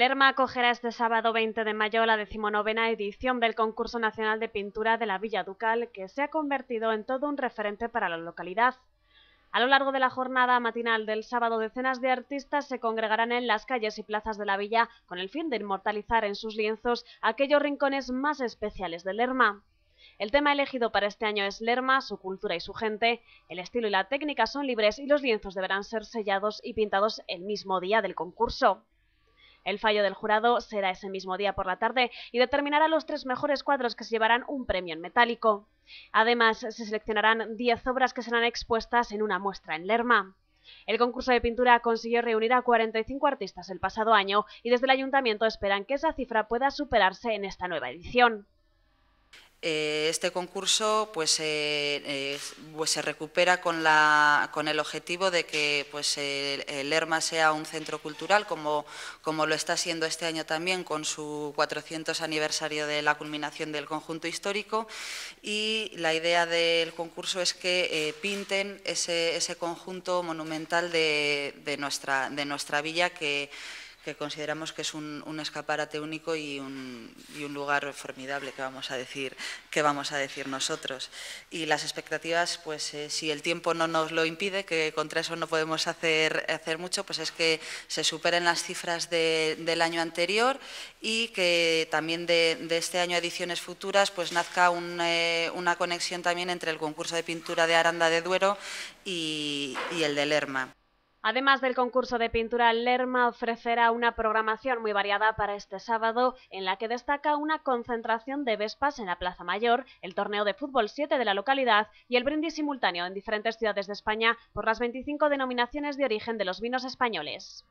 Lerma acogerá este sábado 20 de mayo la decimonovena edición del Concurso Nacional de Pintura de la Villa Ducal, que se ha convertido en todo un referente para la localidad. A lo largo de la jornada matinal del sábado, decenas de artistas se congregarán en las calles y plazas de la villa con el fin de inmortalizar en sus lienzos aquellos rincones más especiales de Lerma. El tema elegido para este año es Lerma, su cultura y su gente. El estilo y la técnica son libres y los lienzos deberán ser sellados y pintados el mismo día del concurso. El fallo del jurado será ese mismo día por la tarde y determinará los tres mejores cuadros que se llevarán un premio en metálico. Además, se seleccionarán 10 obras que serán expuestas en una muestra en Lerma. El concurso de pintura consiguió reunir a 45 artistas el pasado año y desde el ayuntamiento esperan que esa cifra pueda superarse en esta nueva edición. Eh, este concurso pues, eh, eh, pues, se recupera con, la, con, el objetivo de que pues, el ERMA sea un centro cultural, como, como, lo está siendo este año también con su 400 aniversario de la culminación del conjunto histórico. Y la idea del concurso es que pinten ese, ese, conjunto monumental de, de, nuestra, de nuestra villa que que consideramos que es un, escaparate único y un, lugar formidable que vamos a decir que vamos a decir nosotros y las expectativas pues eh, si el tiempo no nos lo impide que contra eso no podemos hacer hacer mucho pues es que se superen las cifras del año anterior y que también de, este año ediciones futuras pues nazca eh, una conexión también entre el concurso de pintura de Aranda de Duero y, y el de Lerma. Además del concurso de pintura, Lerma ofrecerá una programación muy variada para este sábado, en la que destaca una concentración de Vespas en la Plaza Mayor, el torneo de fútbol 7 de la localidad y el brindis simultáneo en diferentes ciudades de España por las 25 denominaciones de origen de los vinos españoles.